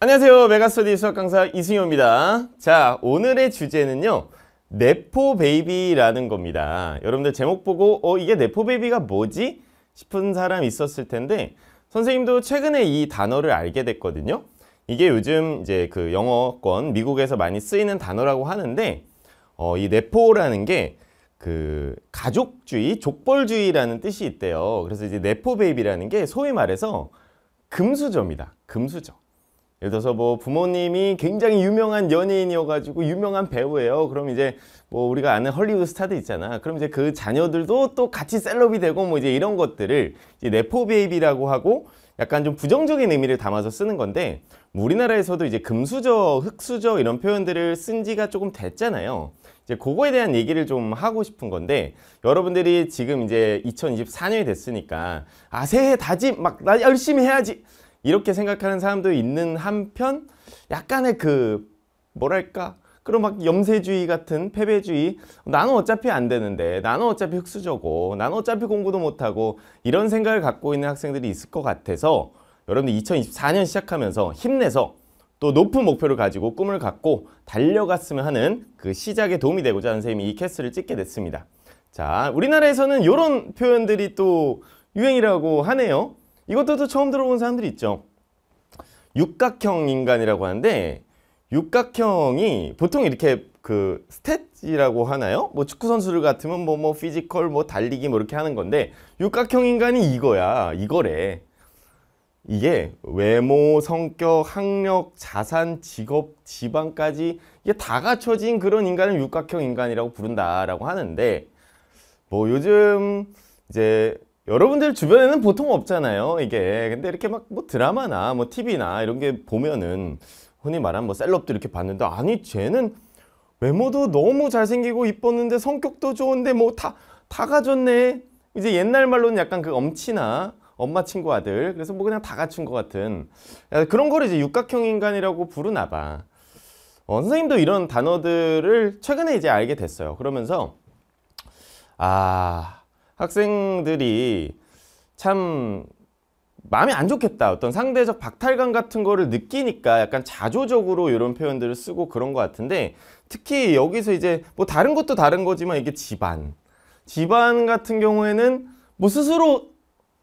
안녕하세요 메가스터디 수학 강사 이승효입니다 자 오늘의 주제는요 네포 베이비라는 겁니다 여러분들 제목 보고 어 이게 네포 베이비가 뭐지? 싶은 사람 있었을 텐데 선생님도 최근에 이 단어를 알게 됐거든요 이게 요즘 이제 그 영어권 미국에서 많이 쓰이는 단어라고 하는데 어이 네포라는 게 그 가족주의, 족벌주의라는 뜻이 있대요 그래서 이제 네포 베이비라는 게 소위 말해서 금수저입니다 금수저 예를 들어서 뭐 부모님이 굉장히 유명한 연예인이어가지고 유명한 배우예요. 그럼 이제 뭐 우리가 아는 헐리우드 스타도 있잖아. 그럼 이제 그 자녀들도 또 같이 셀럽이 되고 뭐 이제 이런 것들을 이제 네포 베이비라고 하고 약간 좀 부정적인 의미를 담아서 쓰는 건데 우리나라에서도 이제 금수저, 흙수저 이런 표현들을 쓴 지가 조금 됐잖아요. 이제 그거에 대한 얘기를 좀 하고 싶은 건데 여러분들이 지금 이제 2024년이 됐으니까 아 새해 다짐 막 나 열심히 해야지 이렇게 생각하는 사람도 있는 한편 약간의 그 뭐랄까 그런막 염세주의 같은 패배주의 나는 어차피 안 되는데 나는 어차피 흑수저고 나는 어차피 공부도 못하고 이런 생각을 갖고 있는 학생들이 있을 것 같아서 여러분들 2024년 시작하면서 힘내서 또 높은 목표를 가지고 꿈을 갖고 달려갔으면 하는 그 시작에 도움이 되고자 하는 선생님이 이 캐스를 찍게 됐습니다. 자, 우리나라에서는 이런 표현들이 또 유행이라고 하네요. 이것도 처음 들어본 사람들이 있죠. 육각형 인간이라고 하는데 육각형이 보통 이렇게 그 스탯이라고 하나요? 뭐 축구 선수들 같으면 뭐뭐 뭐 피지컬 뭐 달리기 뭐 이렇게 하는 건데 육각형 인간이 이거야. 이거래. 이게 외모, 성격, 학력, 자산, 직업, 지방까지 이게 다 갖춰진 그런 인간을 육각형 인간이라고 부른다라고 하는데 뭐 요즘 이제 여러분들 주변에는 보통 없잖아요 이게 근데 이렇게 막 뭐 드라마나 뭐 TV나 이런 게 보면은 흔히 말한 뭐 셀럽들 이렇게 봤는데 아니 쟤는 외모도 너무 잘생기고 이뻤는데 성격도 좋은데 뭐 다 다 가졌네 이제 옛날 말로는 약간 그 엄치나 엄마 친구 아들 그래서 뭐 그냥 다 갖춘 것 같은 그런 걸 이제 육각형 인간이라고 부르나 봐 어, 선생님도 이런 단어들을 최근에 이제 알게 됐어요 그러면서 아 학생들이 참 마음이 안 좋겠다 어떤 상대적 박탈감 같은 거를 느끼니까 약간 자조적으로 이런 표현들을 쓰고 그런 것 같은데 특히 여기서 이제 뭐 다른 것도 다른 거지만 이게 집안 집안 같은 경우에는 뭐 스스로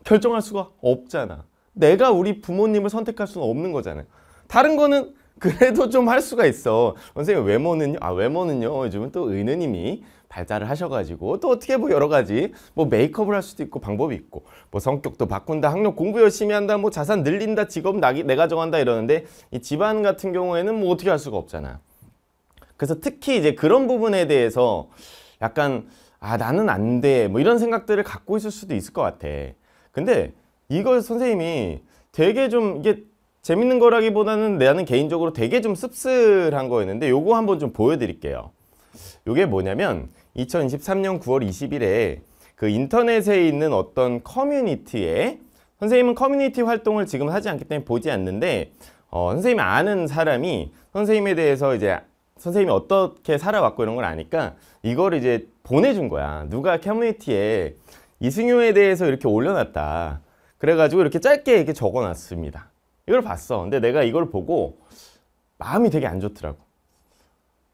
결정할 수가 없잖아 내가 우리 부모님을 선택할 수는 없는 거잖아요 다른 거는 그래도 좀 할 수가 있어 선생님 외모는요? 아 외모는요 요즘은 또 은은님이 발달을 하셔가지고 또 어떻게 뭐 여러 가지 뭐 메이크업을 할 수도 있고 방법이 있고 뭐 성격도 바꾼다 학력 공부 열심히 한다 뭐 자산 늘린다 직업 나기, 내가 정한다 이러는데 이 집안 같은 경우에는 뭐 어떻게 할 수가 없잖아 그래서 특히 이제 그런 부분에 대해서 약간 아 나는 안 돼 뭐 이런 생각들을 갖고 있을 수도 있을 것 같아 근데 이걸 선생님이 되게 좀 이게 재밌는 거라기보다는 나는 개인적으로 되게 좀 씁쓸한 거였는데 요거 한번 좀 보여드릴게요 요게 뭐냐면 2023년 9월 20일에 그 인터넷에 있는 어떤 커뮤니티에 선생님은 커뮤니티 활동을 지금 하지 않기 때문에 보지 않는데 어, 선생님이 아는 사람이 선생님에 대해서 이제 선생님이 어떻게 살아왔고 이런 걸 아니까 이걸 이제 보내준 거야. 누가 커뮤니티에 이승효에 대해서 이렇게 올려놨다. 그래가지고 이렇게 짧게 이렇게 적어놨습니다. 이걸 봤어. 근데 내가 이걸 보고 마음이 되게 안 좋더라고.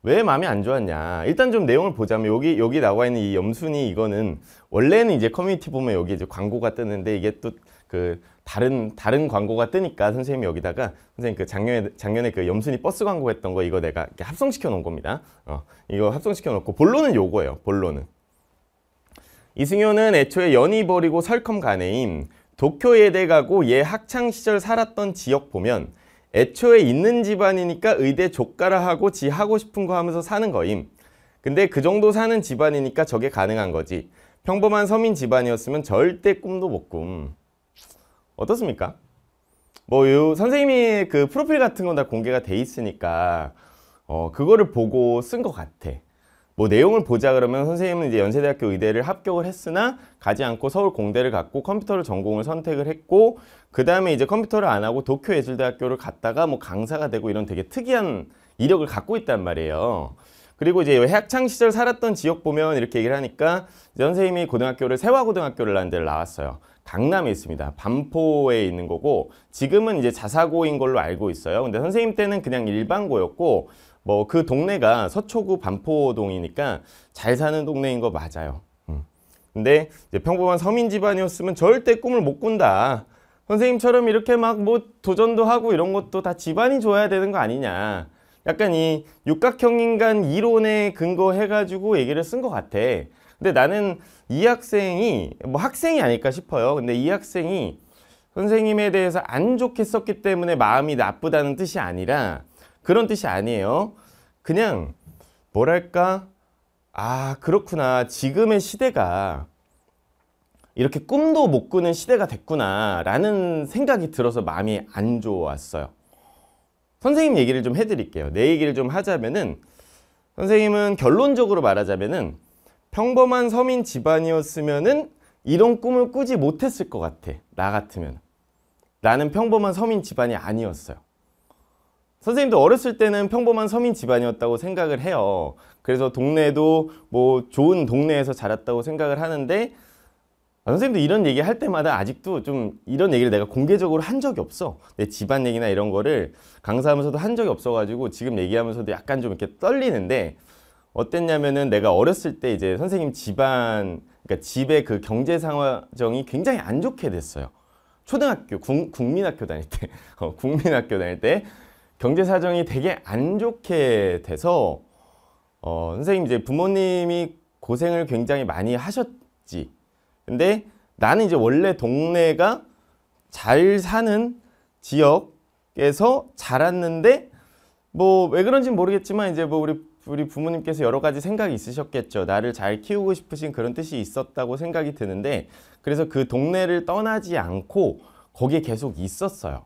왜 마음이 안 좋았냐 일단 좀 내용을 보자면 여기 여기 나와 있는 이 염순이 이거는 원래는 이제 커뮤니티 보면 여기 이제 광고가 뜨는데 이게 또 그 다른 다른 광고가 뜨니까 선생님이 여기다가 선생님 그 작년에 작년에 그 염순이 버스 광고 했던 거 이거 내가 이렇게 합성시켜 놓은 겁니다 어 이거 합성시켜 놓고 본론은 요거예요 본론은 이승효는 애초에 연이 버리고 설컴 가네임 도쿄에대 가고 얘 예 학창시절 살았던 지역 보면 애초에 있는 집안이니까 의대 족가라 하고 지 하고 싶은 거 하면서 사는 거임. 근데 그 정도 사는 집안이니까 저게 가능한 거지. 평범한 서민 집안이었으면 절대 꿈도 못 꿈. 어떻습니까? 뭐요 선생님이 그 프로필 같은 건 다 공개가 돼 있으니까 어 그거를 보고 쓴 것 같아. 뭐 내용을 보자 그러면 선생님은 이제 연세대학교 의대를 합격을 했으나 가지 않고 서울공대를 갔고 컴퓨터를 전공을 선택을 했고 그 다음에 이제 컴퓨터를 안 하고 도쿄 예술대학교를 갔다가 뭐 강사가 되고 이런 되게 특이한 이력을 갖고 있단 말이에요. 그리고 이제 학창 시절 살았던 지역 보면 이렇게 얘기를 하니까 선생님이 고등학교를 세화고등학교를라 데를 나왔어요. 강남에 있습니다. 반포에 있는 거고 지금은 이제 자사고인 걸로 알고 있어요. 근데 선생님 때는 그냥 일반고였고 뭐 그 동네가 서초구 반포동이니까 잘 사는 동네인 거 맞아요. 음. 근데 평범한 서민 집안이었으면 절대 꿈을 못 꾼다. 선생님처럼 이렇게 막 뭐 도전도 하고 이런 것도 다 집안이 좋아야 되는 거 아니냐 약간 이 육각형 인간 이론에 근거해가지고 얘기를 쓴 것 같아 근데 나는 이 학생이 뭐 학생이 아닐까 싶어요 근데 이 학생이 선생님에 대해서 안 좋게 썼기 때문에 마음이 나쁘다는 뜻이 아니라 그런 뜻이 아니에요 그냥 뭐랄까 아 그렇구나 지금의 시대가 이렇게 꿈도 못 꾸는 시대가 됐구나 라는 생각이 들어서 마음이 안 좋았어요 선생님 얘기를 좀 해드릴게요 내 얘기를 좀 하자면은 선생님은 결론적으로 말하자면은 평범한 서민 집안이었으면은 이런 꿈을 꾸지 못했을 것 같아 나 같으면 나는 평범한 서민 집안이 아니었어요 선생님도 어렸을 때는 평범한 서민 집안이었다고 생각을 해요 그래서 동네도 뭐 좋은 동네에서 자랐다고 생각을 하는데 아, 선생님도 이런 얘기 할 때마다 아직도 좀 이런 얘기를 내가 공개적으로 한 적이 없어. 내 집안 얘기나 이런 거를 강사하면서도 한 적이 없어가지고 지금 얘기하면서도 약간 좀 이렇게 떨리는데 어땠냐면은 내가 어렸을 때 이제 선생님 집안 그러니까 집의 그 경제 상황이 굉장히 안 좋게 됐어요. 초등학교 국, 민학교 다닐 때 어, 국민학교 다닐 때 경제 사정이 되게 안 좋게 돼서 어, 선생님 이제 부모님이 고생을 굉장히 많이 하셨지. 근데 나는 이제 원래 동네가 잘 사는 지역에서 자랐는데 뭐 왜 그런지는 모르겠지만 이제 뭐 우리 우리 부모님께서 여러 가지 생각이 있으셨겠죠. 나를 잘 키우고 싶으신 그런 뜻이 있었다고 생각이 드는데 그래서 그 동네를 떠나지 않고 거기에 계속 있었어요.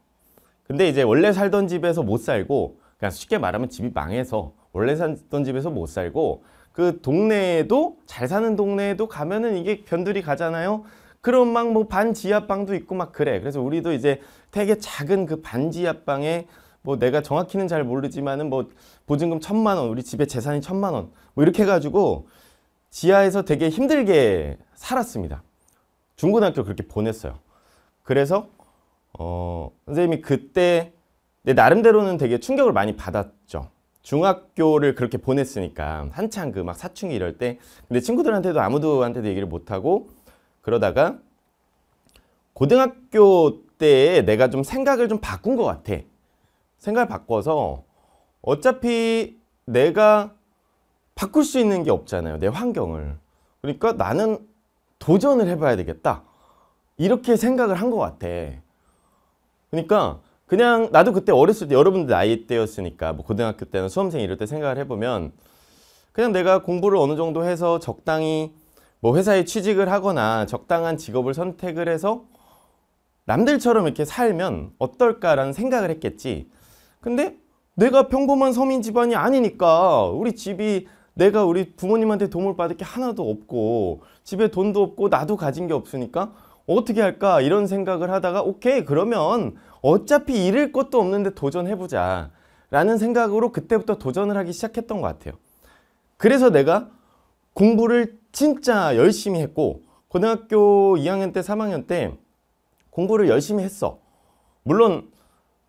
근데 이제 원래 살던 집에서 못 살고 그냥 그러니까 쉽게 말하면 집이 망해서 원래 살던 집에서 못 살고 그 동네에도 잘 사는 동네에도 가면은 이게 변두리 가잖아요. 그럼 막뭐 반지하방도 있고 막 그래. 그래서 우리도 이제 되게 작은 그 반지하방에 뭐 내가 정확히는 잘 모르지만은 뭐 보증금 천만 원, 우리 집에 재산이 천만 원, 뭐 이렇게 해가지고 지하에서 되게 힘들게 살았습니다. 중고등학교 그렇게 보냈어요. 그래서 어 선생님이 그때 내 나름대로는 되게 충격을 많이 받았죠. 중학교를 그렇게 보냈으니까 한창 그 막 사춘기 이럴 때 근데 친구들한테도 아무도한테도 얘기를 못하고 그러다가 고등학교 때에 내가 좀 생각을 좀 바꾼 것 같아 생각을 바꿔서 어차피 내가 바꿀 수 있는 게 없잖아요 내 환경을 그러니까 나는 도전을 해봐야 되겠다 이렇게 생각을 한 것 같아 그러니까 그냥 나도 그때 어렸을 때 여러분들 나이 때였으니까 뭐 고등학교 때는 수험생 이럴 때 생각을 해보면 그냥 내가 공부를 어느 정도 해서 적당히 뭐 회사에 취직을 하거나 적당한 직업을 선택을 해서 남들처럼 이렇게 살면 어떨까라는 생각을 했겠지 근데 내가 평범한 서민 집안이 아니니까 우리 집이 내가 우리 부모님한테 도움을 받을 게 하나도 없고 집에 돈도 없고 나도 가진 게 없으니까 어떻게 할까 이런 생각을 하다가 오케이 그러면 어차피 잃을 것도 없는데 도전해보자 라는 생각으로 그때부터 도전을 하기 시작했던 것 같아요. 그래서 내가 공부를 진짜 열심히 했고 고등학교 2학년 때 3학년 때 공부를 열심히 했어. 물론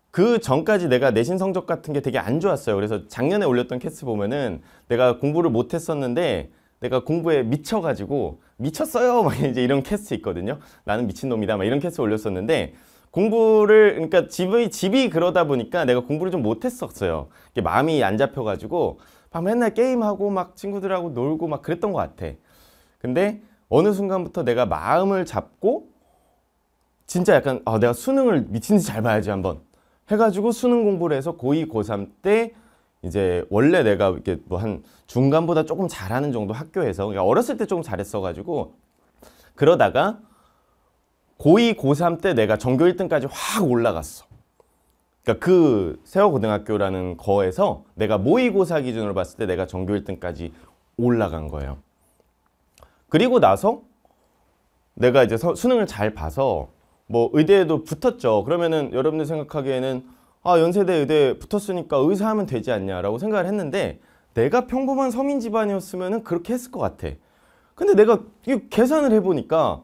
그 전까지 내가 내신 성적 같은 게 되게 안 좋았어요. 그래서 작년에 올렸던 캐스 보면은 내가 공부를 못 했었는데 내가 공부에 미쳐가지고 미쳤어요 막 이제 이런 캐스 있거든요. 나는 미친놈이다 막 이런 캐스 올렸었는데 공부를 그러니까 집이 집이 그러다 보니까 내가 공부를 좀 못했었어요. 마음이 안 잡혀가지고 막 맨날 게임하고 막 친구들하고 놀고 막 그랬던 것 같아. 근데 어느 순간부터 내가 마음을 잡고 진짜 약간 아, 내가 수능을 미친 듯이 잘 봐야지 한번 해가지고 수능 공부를 해서 고2 고3 때 이제 원래 내가 이렇게 뭐 한 중간보다 조금 잘하는 정도 학교에서 그러니까 어렸을 때 조금 잘했어가지고 그러다가 고2, 고3 때 내가 전교 1등까지 확 올라갔어. 그러니까 그 세월고등학교라는 거에서 내가 모의고사 기준으로 봤을 때 내가 전교 1등까지 올라간 거예요. 그리고 나서 내가 이제 서, 수능을 잘 봐서 뭐 의대에도 붙었죠. 그러면은 여러분들 생각하기에는 아 연세대 의대 붙었으니까 의사하면 되지 않냐라고 생각을 했는데 내가 평범한 서민 집안이었으면 그렇게 했을 것 같아. 근데 내가 계산을 해보니까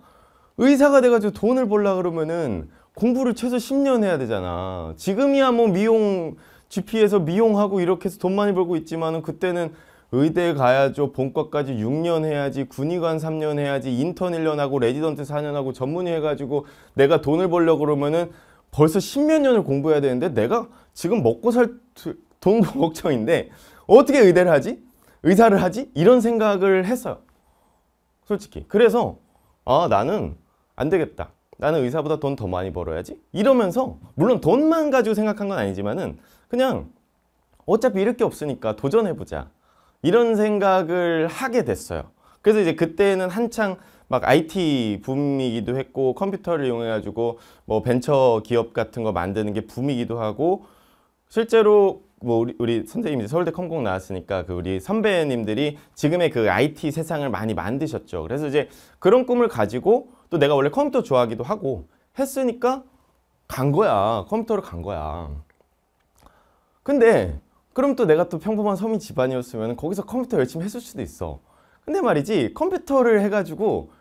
의사가 돼가지고 돈을 벌라 그러면은 공부를 최소 10년 해야 되잖아. 지금이야 뭐 미용 GP에서 미용하고 이렇게 해서 돈 많이 벌고 있지만은 그때는 의대 가야죠. 본과까지 6년 해야지, 군의관 3년 해야지, 인턴 1년 하고 레지던트 4년 하고 전문의 해가지고 내가 돈을 벌려 그러면은 벌써 1 0몇 년을 공부해야 되는데 내가 지금 먹고 살 돈 걱정인데 어떻게 의대를 하지? 의사를 하지? 이런 생각을 했어요. 솔직히. 그래서 아 나는 안 되겠다. 나는 의사보다 돈 더 많이 벌어야지. 이러면서 물론 돈만 가지고 생각한 건 아니지만은 그냥 어차피 이을게 없으니까 도전해보자. 이런 생각을 하게 됐어요. 그래서 이제 그때는 한창 막 IT 붐이기도 했고 컴퓨터를 이용해가지고 뭐 벤처 기업 같은 거 만드는 게 붐이기도 하고 실제로 뭐 우리, 우리 선생님이 제 서울대 컴공 나왔으니까 그 우리 선배님들이 지금의 그 IT 세상을 많이 만드셨죠. 그래서 이제 그런 꿈을 가지고 또 내가 원래 컴퓨터 좋아하기도 하고 했으니까 간 거야. 컴퓨터를 간 거야. 근데 그럼 또 내가 또 평범한 서민 집안이었으면 거기서 컴퓨터 열심히 했을 수도 있어. 근데 말이지 컴퓨터를 해가지고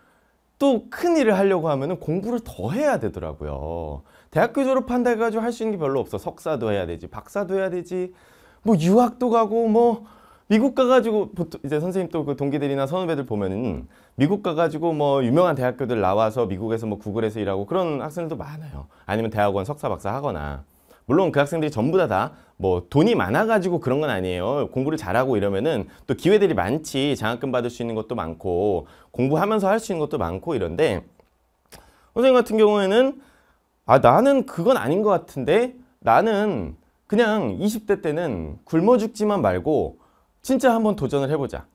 또 큰 일을 하려고 하면 공부를 더 해야 되더라고요. 대학교 졸업한다 해가지고 할 수 있는 게 별로 없어. 석사도 해야 되지, 박사도 해야 되지, 뭐 유학도 가고 뭐 미국 가가지고 보통 이제 선생님 또 그 동기들이나 선후배들 보면은 미국 가가지고 뭐 유명한 대학교들 나와서 미국에서 뭐 구글에서 일하고 그런 학생들도 많아요. 아니면 대학원 석사 박사 하거나 물론 그 학생들이 전부 다 다 뭐 돈이 많아가지고 그런 건 아니에요. 공부를 잘하고 이러면은 또 기회들이 많지 장학금 받을 수 있는 것도 많고 공부하면서 할 수 있는 것도 많고 이런데 선생님 같은 경우에는 아 나는 그건 아닌 것 같은데 나는 그냥 20대 때는 굶어 죽지만 말고 진짜 한번 도전을 해보자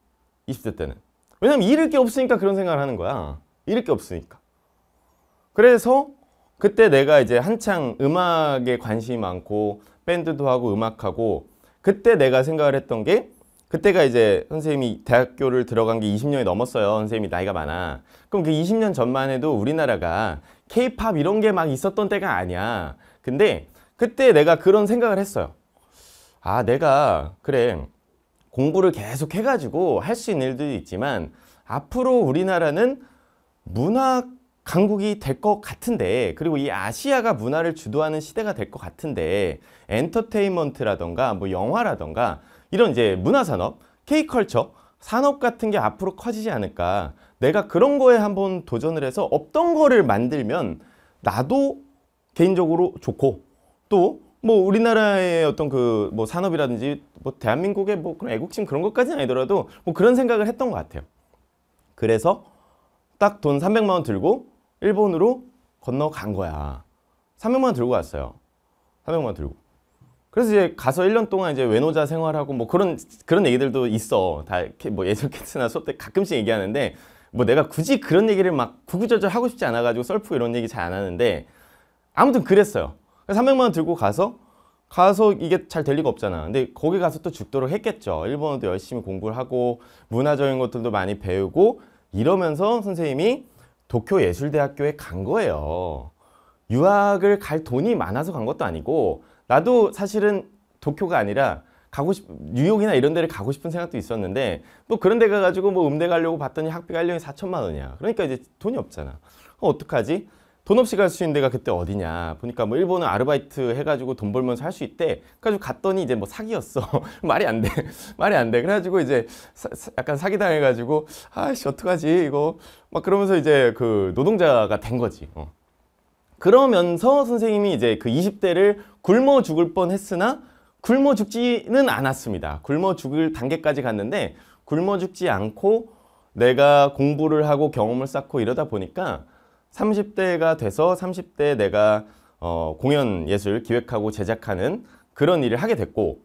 20대 때는 왜냐면 잃을 게 없으니까 그런 생각을 하는 거야 잃을 게 없으니까 그래서 그때 내가 이제 한창 음악에 관심이 많고 밴드도 하고 음악하고 그때 내가 생각을 했던 게 그때가 이제 선생님이 대학교를 들어간 게 20년이 넘었어요. 선생님이 나이가 많아. 그럼 그 20년 전만 해도 우리나라가 케이팝 이런 게 막 있었던 때가 아니야. 근데 그때 내가 그런 생각을 했어요. 아 내가 그래 공부를 계속 해가지고 할 수 있는 일들이 있지만 앞으로 우리나라는 문화 강국이 될 것 같은데 그리고 이 아시아가 문화를 주도하는 시대가 될 것 같은데 엔터테인먼트라던가 뭐 영화라던가 이런 이제 문화산업, 케이컬처 산업 같은 게 앞으로 커지지 않을까 내가 그런 거에 한번 도전을 해서 없던 거를 만들면 나도 개인적으로 좋고 또뭐 우리나라의 어떤 그 뭐 산업이라든지 뭐 대한민국의 뭐 그런 애국심 그런 것까지는 아니더라도 뭐 그런 생각을 했던 것 같아요. 그래서 딱 돈 300만 원 들고 일본으로 건너간 거야. 300만 원 들고 왔어요 300만 원 들고. 그래서 이제 가서 1년 동안 이제 외노자 생활하고 뭐 그런 그런 얘기들도 있어. 다 뭐 예전 캐스나 수업 때 가끔씩 얘기하는데 뭐 내가 굳이 그런 얘기를 막 구구절절 하고 싶지 않아 가지고 썰프 이런 얘기 잘 안 하는데 아무튼 그랬어요. 300만 원 들고 가서 가서 이게 잘 될 리가 없잖아. 근데 거기 가서 또 죽도록 했겠죠. 일본어도 열심히 공부를 하고 문화적인 것들도 많이 배우고 이러면서 선생님이 도쿄예술대학교에 간 거예요. 유학을 갈 돈이 많아서 간 것도 아니고 나도 사실은 도쿄가 아니라 가고 싶 뉴욕이나 이런 데를 가고 싶은 생각도 있었는데 또 뭐 그런 데 가가지고 뭐 음대 가려고 봤더니 학비가 1년에 4천만 원이야. 그러니까 이제 돈이 없잖아. 어떡하지? 돈 없이 갈 수 있는 데가 그때 어디냐 보니까 뭐 일본은 아르바이트 해가지고 돈 벌면서 할 수 있대 그래가지고 갔더니 이제 뭐 사기였어 말이 안돼 말이 안돼 그래가지고 이제 사, 약간 사기 당해가지고 아씨 어떡하지 이거 막 그러면서 이제 그 노동자가 된 거지 어. 그러면서 선생님이 이제 그 20대를 굶어 죽을 뻔 했으나 굶어 죽지는 않았습니다 굶어 죽을 단계까지 갔는데 굶어 죽지 않고 내가 공부를 하고 경험을 쌓고 이러다 보니까 30대가 돼서 3 0대 내가 어, 공연 예술 기획하고 제작하는 그런 일을 하게 됐고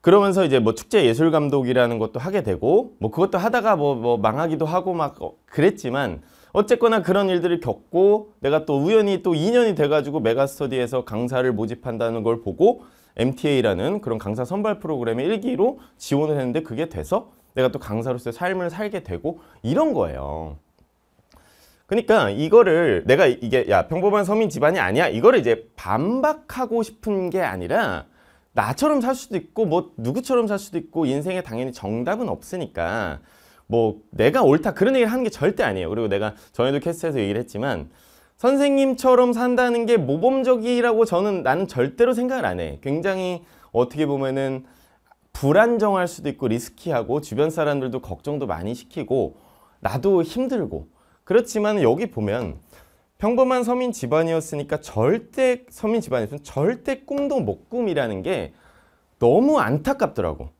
그러면서 이제 뭐 축제 예술 감독이라는 것도 하게 되고 뭐 그것도 하다가 뭐, 뭐 망하기도 하고 막 어, 그랬지만 어쨌거나 그런 일들을 겪고 내가 또 우연히 또 2년이 돼가지고 메가스터디에서 강사를 모집한다는 걸 보고 MTA라는 그런 강사 선발 프로그램의 일기로 지원을 했는데 그게 돼서 내가 또 강사로서의 삶을 살게 되고 이런 거예요. 그러니까 이거를 내가 이게 야 평범한 서민 집안이 아니야 이거를 이제 반박하고 싶은 게 아니라 나처럼 살 수도 있고 뭐 누구처럼 살 수도 있고 인생에 당연히 정답은 없으니까 뭐 내가 옳다 그런 얘기를 하는 게 절대 아니에요. 그리고 내가 전에도 캐스트에서 얘기를 했지만 선생님처럼 산다는 게 모범적이라고 저는 나는 절대로 생각을 안 해. 굉장히 어떻게 보면은 불안정할 수도 있고 리스키하고 주변 사람들도 걱정도 많이 시키고 나도 힘들고 그렇지만 여기 보면 평범한 서민 집안이었으니까 절대 서민 집안이었으면 절대 꿈도 못 꿈이라는 게 너무 안타깝더라고.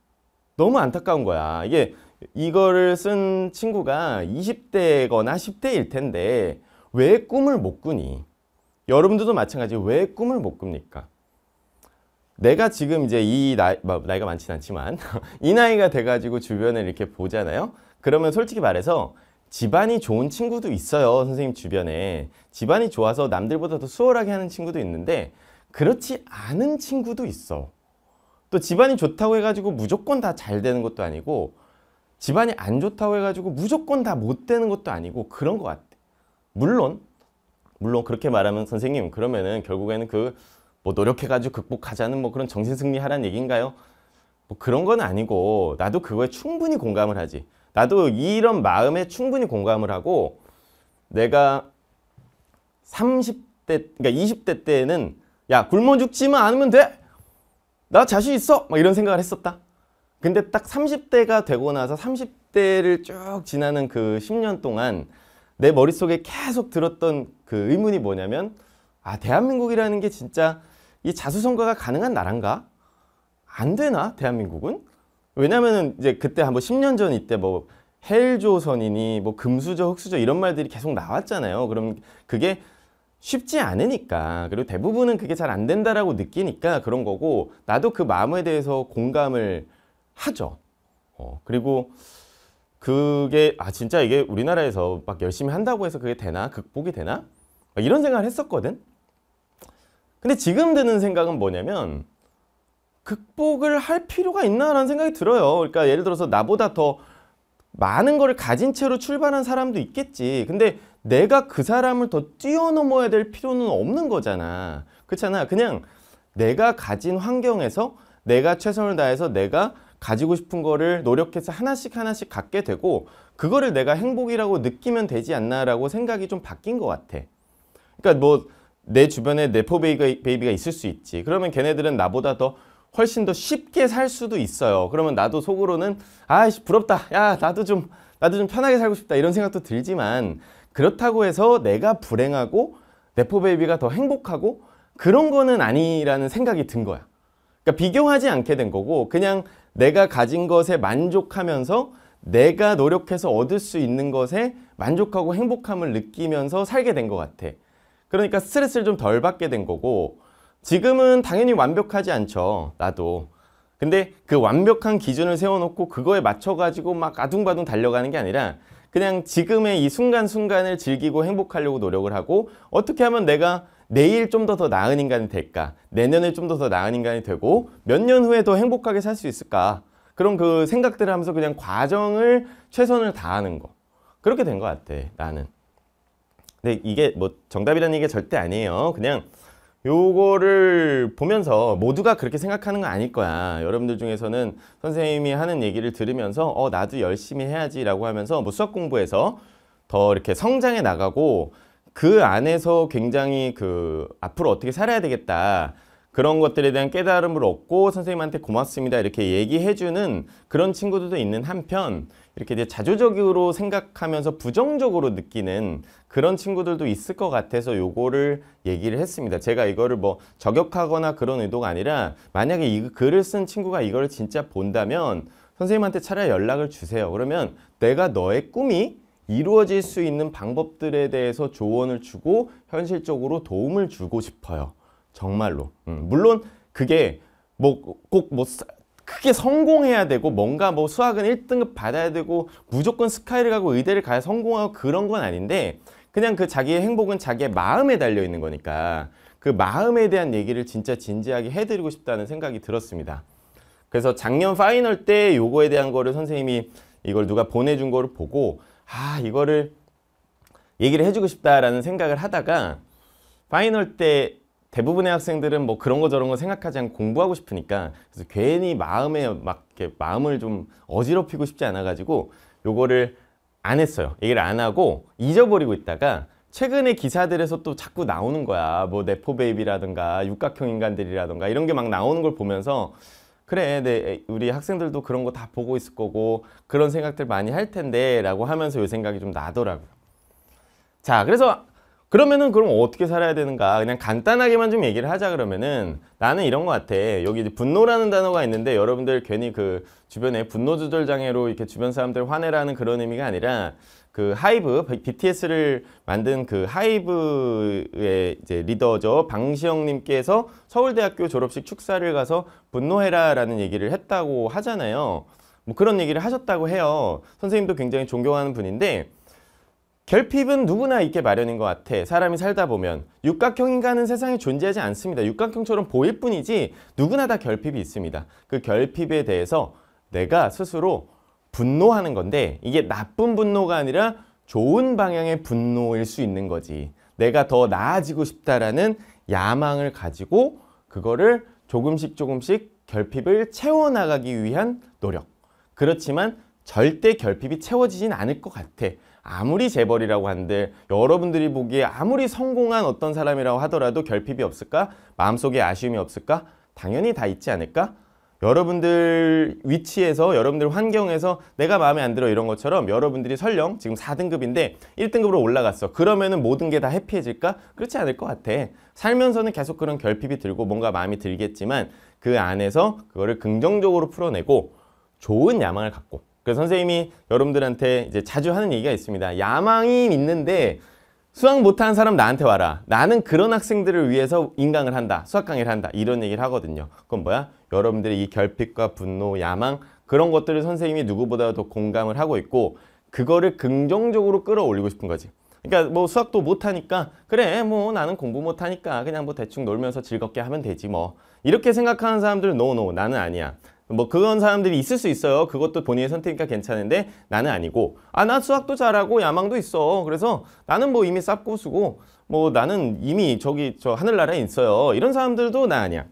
너무 안타까운 거야. 이게 이거를 쓴 친구가 20대거나 10대일 텐데 왜 꿈을 못 꾸니? 여러분들도 마찬가지 왜 꿈을 못 꿉니까? 내가 지금 이제 이 나이, 뭐 나이가 많진 않지만 이 나이가 돼가지고 주변을 이렇게 보잖아요. 그러면 솔직히 말해서 집안이 좋은 친구도 있어요. 선생님 주변에. 집안이 좋아서 남들보다 더 수월하게 하는 친구도 있는데 그렇지 않은 친구도 있어. 또 집안이 좋다고 해가지고 무조건 다 잘 되는 것도 아니고 집안이 안 좋다고 해가지고 무조건 다 못 되는 것도 아니고 그런 것 같아. 물론 물론 그렇게 말하면 선생님 그러면은 결국에는 그 뭐 노력해가지고 극복하자는 뭐 그런 정신승리하라는 얘기인가요? 뭐 그런 건 아니고 나도 그거에 충분히 공감을 하지. 나도 이런 마음에 충분히 공감을 하고 내가 30대 그러니까 20대 때는 야 굶어 죽지만 않으면 돼. 나 자신 있어. 막 이런 생각을 했었다. 근데 딱 30대가 되고 나서 30대를 쭉 지나는 그 10년 동안 내 머릿속에 계속 들었던 그 의문이 뭐냐면 아 대한민국이라는 게 진짜 이 자수성가가 가능한 나라인가안 되나 대한민국은? 왜냐면은 이제 그때 한뭐 10년 전 이때 뭐 헬조선이니 뭐 금수저 흙수저 이런 말들이 계속 나왔잖아요. 그럼 그게 쉽지 않으니까 그리고 대부분은 그게 잘 안 된다라고 느끼니까 그런 거고 나도 그 마음에 대해서 공감을 하죠. 어, 그리고 그게 아 진짜 이게 우리나라에서 막 열심히 한다고 해서 그게 되나 극복이 되나 이런 생각을 했었거든. 근데 지금 드는 생각은 뭐냐면 극복을 할 필요가 있나라는 생각이 들어요. 그러니까 예를 들어서 나보다 더 많은 거를 가진 채로 출발한 사람도 있겠지. 근데 내가 그 사람을 더 뛰어넘어야 될 필요는 없는 거잖아. 그렇잖아. 그냥 내가 가진 환경에서 내가 최선을 다해서 내가 가지고 싶은 거를 노력해서 하나씩 하나씩 갖게 되고 그거를 내가 행복이라고 느끼면 되지 않나라고 생각이 좀 바뀐 것 같아. 그러니까 뭐 내 주변에 네포 베이비가 있을 수 있지. 그러면 걔네들은 나보다 더 훨씬 더 쉽게 살 수도 있어요. 그러면 나도 속으로는 아이씨 부럽다. 야 나도 좀 나도 좀 편하게 살고 싶다 이런 생각도 들지만 그렇다고 해서 내가 불행하고 네포베이비가 더 행복하고 그런 거는 아니라는 생각이 든 거야. 그러니까 비교하지 않게 된 거고 그냥 내가 가진 것에 만족하면서 내가 노력해서 얻을 수 있는 것에 만족하고 행복함을 느끼면서 살게 된 것 같아. 그러니까 스트레스를 좀 덜 받게 된 거고 지금은 당연히 완벽하지 않죠 나도 근데 그 완벽한 기준을 세워놓고 그거에 맞춰가지고 막 아둥바둥 달려가는 게 아니라 그냥 지금의 이 순간순간을 즐기고 행복하려고 노력을 하고 어떻게 하면 내가 내일 좀 더 더 나은 인간이 될까 내년에 좀 더 더 나은 인간이 되고 몇 년 후에 더 행복하게 살 수 있을까 그런 그 생각들을 하면서 그냥 과정을 최선을 다하는 거 그렇게 된 것 같아 나는 근데 이게 뭐 정답이라는 얘기 절대 아니에요 그냥 요거를 보면서 모두가 그렇게 생각하는 거 아닐 거야. 여러분들 중에서는 선생님이 하는 얘기를 들으면서 어 나도 열심히 해야지 라고 하면서 뭐 수학 공부에서 더 이렇게 성장해 나가고 그 안에서 굉장히 그 앞으로 어떻게 살아야 되겠다 그런 것들에 대한 깨달음을 얻고 선생님한테 고맙습니다 이렇게 얘기해주는 그런 친구들도 있는 한편 이렇게 이제 자조적으로 생각하면서 부정적으로 느끼는 그런 친구들도 있을 것 같아서 요거를 얘기를 했습니다. 제가 이거를 뭐 저격하거나 그런 의도가 아니라 만약에 이 글을 쓴 친구가 이걸 진짜 본다면 선생님한테 차라리 연락을 주세요. 그러면 내가 너의 꿈이 이루어질 수 있는 방법들에 대해서 조언을 주고 현실적으로 도움을 주고 싶어요. 정말로. 음, 물론 그게 뭐 꼭뭐 뭐 크게 성공해야 되고 뭔가 뭐 수학은 1등급 받아야 되고 무조건 스카이를 가고 의대를 가야 성공하고 그런 건 아닌데 그냥 그 자기의 행복은 자기의 마음에 달려 있는 거니까 그 마음에 대한 얘기를 진짜 진지하게 해드리고 싶다는 생각이 들었습니다. 그래서 작년 파이널 때 요거에 대한 거를 선생님이 이걸 누가 보내준 거를 보고 아 이거를 얘기를 해주고 싶다라는 생각을 하다가 파이널 때 대부분의 학생들은 뭐 그런 거 저런 거 생각하지 않고 공부하고 싶으니까 그래서 괜히 마음에 막 이렇게 마음을 좀 어지럽히고 싶지 않아가지고 요거를 안 했어요. 얘기를 안 하고 잊어버리고 있다가 최근에 기사들에서 또 자꾸 나오는 거야. 뭐 네포베이비라든가 육각형 인간들이라든가 이런 게 막 나오는 걸 보면서 그래 네, 우리 학생들도 그런 거 다 보고 있을 거고 그런 생각들 많이 할 텐데 라고 하면서 요 생각이 좀 나더라고요. 자 그래서 그러면은 그럼 어떻게 살아야 되는가 그냥 간단하게만 좀 얘기를 하자 그러면은 나는 이런 것 같아 여기 분노라는 단어가 있는데 여러분들 괜히 그 주변에 분노 조절 장애로 이렇게 주변 사람들 화내라는 그런 의미가 아니라 그 하이브 BTS를 만든 그 하이브의 이제 리더죠 방시영님께서 서울대학교 졸업식 축사를 가서 분노해라라는 얘기를 했다고 하잖아요 뭐 그런 얘기를 하셨다고 해요 선생님도 굉장히 존경하는 분인데 결핍은 누구나 있게 마련인 것 같아 사람이 살다 보면 육각형 인간은 세상에 존재하지 않습니다 육각형처럼 보일 뿐이지 누구나 다 결핍이 있습니다 그 결핍에 대해서 내가 스스로 분노하는 건데 이게 나쁜 분노가 아니라 좋은 방향의 분노일 수 있는 거지 내가 더 나아지고 싶다라는 야망을 가지고 그거를 조금씩 조금씩 결핍을 채워나가기 위한 노력 그렇지만 절대 결핍이 채워지진 않을 것 같아 아무리 재벌이라고 한데 여러분들이 보기에 아무리 성공한 어떤 사람이라고 하더라도 결핍이 없을까? 마음속에 아쉬움이 없을까? 당연히 다 있지 않을까? 여러분들 위치에서 여러분들 환경에서 내가 마음에 안 들어 이런 것처럼 여러분들이 설령 지금 4등급인데 1등급으로 올라갔어 그러면은 모든 게 다 해피해질까? 그렇지 않을 것 같아 살면서는 계속 그런 결핍이 들고 뭔가 마음이 들겠지만 그 안에서 그거를 긍정적으로 풀어내고 좋은 야망을 갖고 그 선생님이 여러분들한테 이제 자주 하는 얘기가 있습니다. 야망이 있는데 수학 못하는 사람 나한테 와라. 나는 그런 학생들을 위해서 인강을 한다. 수학 강의를 한다. 이런 얘기를 하거든요. 그건 뭐야? 여러분들의 이 결핍과 분노, 야망 그런 것들을 선생님이 누구보다 더 공감을 하고 있고 그거를 긍정적으로 끌어올리고 싶은 거지. 그러니까 뭐 수학도 못하니까 그래 뭐 나는 공부 못하니까 그냥 뭐 대충 놀면서 즐겁게 하면 되지 뭐 이렇게 생각하는 사람들은 노노 나는 아니야 뭐 그런 사람들이 있을 수 있어요. 그것도 본인의 선택이니까 괜찮은데 나는 아니고 아나 수학도 잘하고 야망도 있어. 그래서 나는 뭐 이미 쌉고수고 뭐 나는 이미 저기 저 하늘나라에 있어요. 이런 사람들도 나 아니야.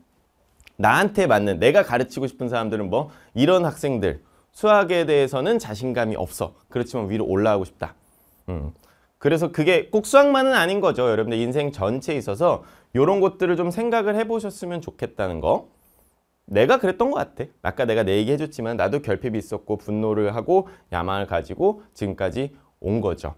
나한테 맞는 내가 가르치고 싶은 사람들은 뭐 이런 학생들 수학에 대해서는 자신감이 없어. 그렇지만 위로 올라가고 싶다. 음. 그래서 그게 꼭 수학만은 아닌 거죠. 여러분들 인생 전체에 있어서 이런 것들을 좀 생각을 해보셨으면 좋겠다는 거. 내가 그랬던 것 같아. 아까 내가 내 얘기 해줬지만 나도 결핍이 있었고 분노를 하고 야망을 가지고 지금까지 온 거죠.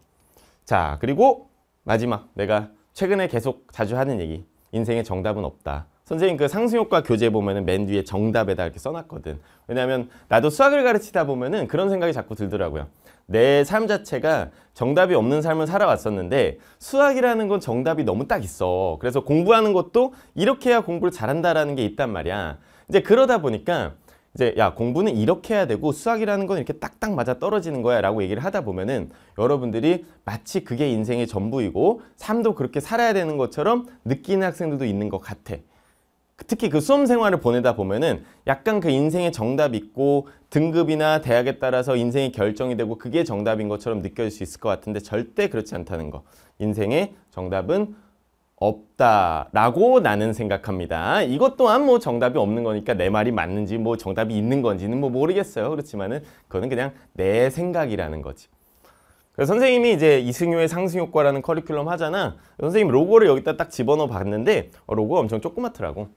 자 그리고 마지막 내가 최근에 계속 자주 하는 얘기 인생에 정답은 없다. 선생님 그 상승효과 교재 보면은 맨 뒤에 정답에다 이렇게 써놨거든. 왜냐하면 나도 수학을 가르치다 보면은 그런 생각이 자꾸 들더라고요. 내 삶 자체가 정답이 없는 삶을 살아왔었는데 수학이라는 건 정답이 너무 딱 있어. 그래서 공부하는 것도 이렇게 해야 공부를 잘한다라는 게 있단 말이야. 이제 그러다 보니까 이제 야 공부는 이렇게 해야 되고 수학이라는 건 이렇게 딱딱 맞아 떨어지는 거야 라고 얘기를 하다 보면은 여러분들이 마치 그게 인생의 전부이고 삶도 그렇게 살아야 되는 것처럼 느끼는 학생들도 있는 것 같아 특히 그 수험 생활을 보내다 보면은 약간 그 인생의 정답 있고 등급이나 대학에 따라서 인생이 결정이 되고 그게 정답인 것처럼 느껴질 수 있을 것 같은데 절대 그렇지 않다는 거 인생의 정답은 없다라고 나는 생각합니다. 이것 또한 뭐 정답이 없는 거니까 내 말이 맞는지 뭐 정답이 있는 건지는 뭐 모르겠어요. 그렇지만은 그거는 그냥 내 생각이라는 거지. 그래서 선생님이 이제 이승효의 상승효과라는 커리큘럼 하잖아. 선생님 로고를 여기다 딱 집어넣어 봤는데 어, 로고가 엄청 조그맣더라고.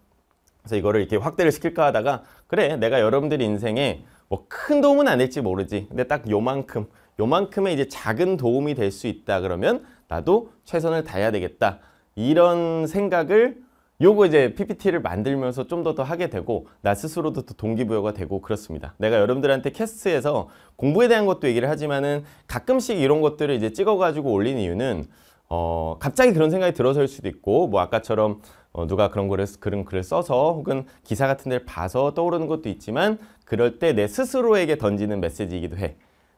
그래서 이거를 이렇게 확대를 시킬까 하다가 그래 내가 여러분들 인생에 뭐 큰 도움은 아닐지 모르지. 근데 딱 요만큼 요만큼의 이제 작은 도움이 될 수 있다 그러면 나도 최선을 다해야 되겠다. 이런 생각을 요거 이제 PPT를 만들면서 좀 더 더 하게 되고 나 스스로도 더 동기부여가 되고 그렇습니다. 내가 여러분들한테 캐스트에서 공부에 대한 것도 얘기를 하지만은 가끔씩 이런 것들을 이제 찍어가지고 올린 이유는 어 갑자기 그런 생각이 들어서일 수도 있고 뭐 아까처럼 어 누가 그런 글을 그런 글을 써서 혹은 기사 같은 데를 봐서 떠오르는 것도 있지만 그럴 때 내 스스로에게 던지는 메시지이기도 해.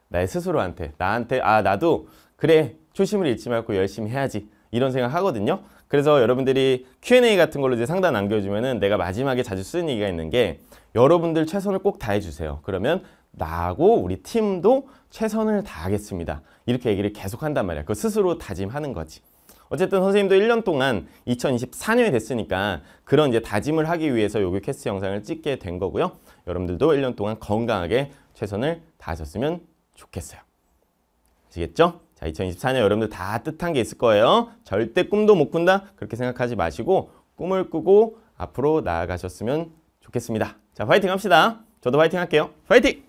나의 스스로한테 나한테 아 나도 그래 초심을 잃지 말고 열심히 해야지 이런 생각 하거든요. 그래서 여러분들이 Q&A 같은 걸로 이제 상담 남겨주면은 내가 마지막에 자주 쓰는 얘기가 있는 게 여러분들 최선을 꼭 다해주세요. 그러면 나하고 우리 팀도 최선을 다하겠습니다. 이렇게 얘기를 계속 한단 말이야. 그 스스로 다짐하는 거지. 어쨌든 선생님도 1년 동안 2024년이 됐으니까 그런 이제 다짐을 하기 위해서 요기 캐스 영상을 찍게 된 거고요. 여러분들도 1년 동안 건강하게 최선을 다하셨으면 좋겠어요. 아시겠죠? 자, 2024년 여러분들 다 뜻한 게 있을 거예요. 절대 꿈도 못 꾼다 그렇게 생각하지 마시고 꿈을 꾸고 앞으로 나아가셨으면 좋겠습니다. 자, 화이팅 합시다. 저도 화이팅 할게요. 화이팅!